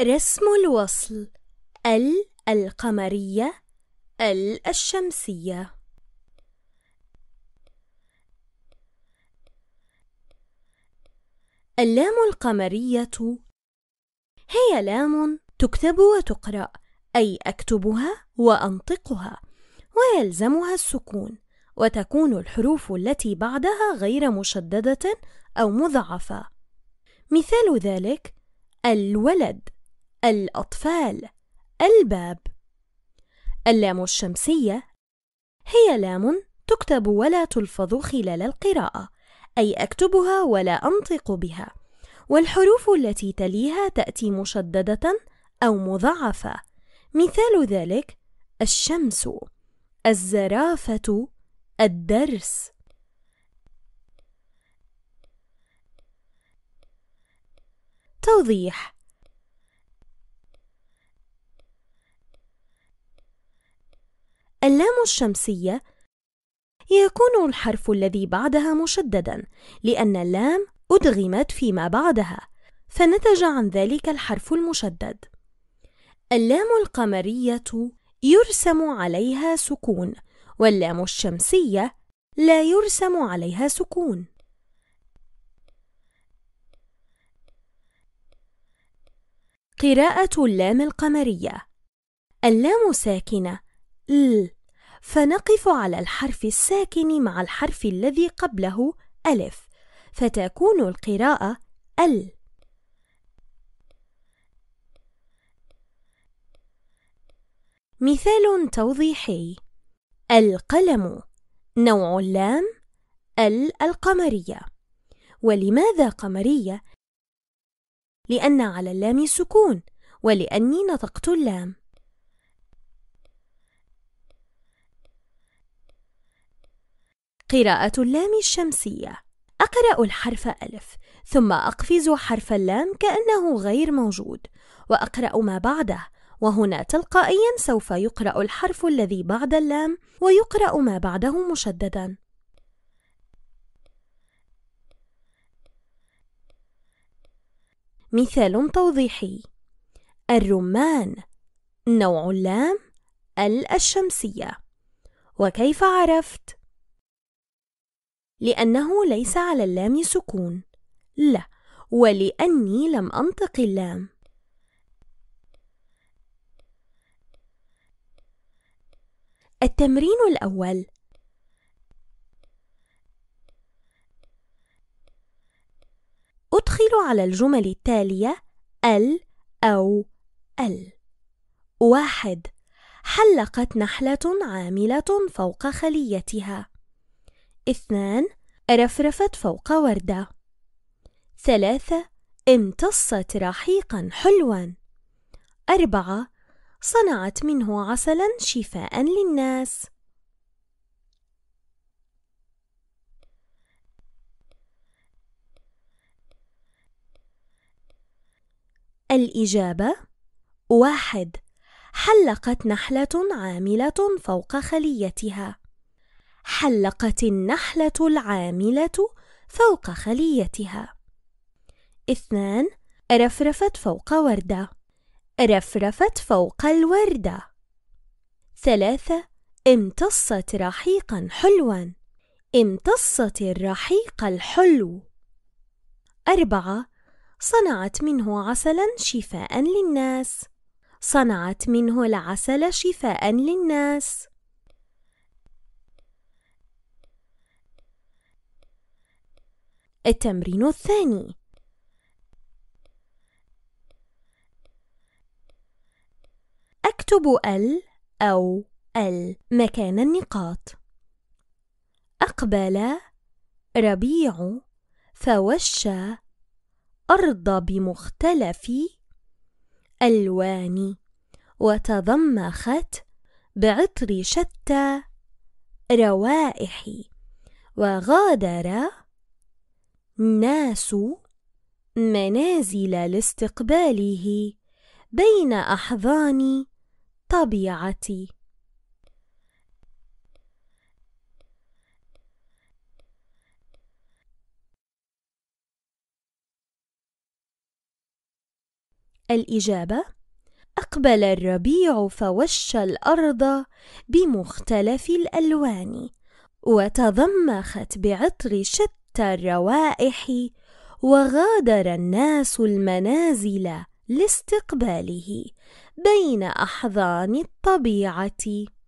رسم الوصل ال القمرية ال الشمسية اللام القمرية هي لام تكتب وتقرأ أي أكتبها وأنطقها ويلزمها السكون وتكون الحروف التي بعدها غير مشددة أو مضعفة مثال ذلك الولد الأطفال الباب اللام الشمسية هي لام تكتب ولا تلفظ خلال القراءة أي أكتبها ولا أنطق بها والحروف التي تليها تأتي مشددة أو مضاعفة مثال ذلك الشمس الزرافة الدرس توضيح الشمسية يكون الحرف الذي بعدها مشددا لأن اللام أدغمت فيما بعدها فنتج عن ذلك الحرف المشدد اللام القمرية يرسم عليها سكون واللام الشمسية لا يرسم عليها سكون قراءة اللام القمرية اللام ساكنة ل فنقف على الحرف الساكن مع الحرف الذي قبله ألف فتكون القراءة ال مثال توضيحي القلم نوع اللام ال القمرية ولماذا قمرية؟ لأن على اللام سكون ولأني نطقت اللام قراءة اللام الشمسية أقرأ الحرف ألف ثم أقفز حرف اللام كأنه غير موجود وأقرأ ما بعده وهنا تلقائيا سوف يقرأ الحرف الذي بعد اللام ويقرأ ما بعده مشددا مثال توضيحي الرمان نوع اللام الشمسية وكيف عرفت؟ لأنه ليس على اللام سكون لا ولأني لم أنطق اللام التمرين الأول أدخل على الجمل التالية ال أو ال واحد حلقت نحلة عاملة فوق خليتها اثنان رفرفت فوق وردة ثلاثة امتصت رحيقا حلوا أربعة صنعت منه عسلا شفاء للناس الإجابة واحد حلقت نحلة عاملة فوق خليتها حلقت النحلة العاملة فوق خليتها اثنان رفرفت فوق وردة رفرفت فوق الوردة ثلاثة امتصت رحيقا حلوا امتصت الرحيق الحلو أربعة صنعت منه عسلا شفاء للناس صنعت منه العسل شفاء للناس التمرين الثاني أكتب ال أو ال مكان النقاط أقبل ربيع فوش أرض بمختلف ألوان وتضمخت بعطر شتى روائح وغادر ناس منازل لاستقباله بين أحضان طبيعتي الإجابة أقبل الربيع فوش الأرض بمختلف الألوان وتضمخت بعطر شتى الروائح وغادر الناس المنازل لاستقباله بين احضان الطبيعه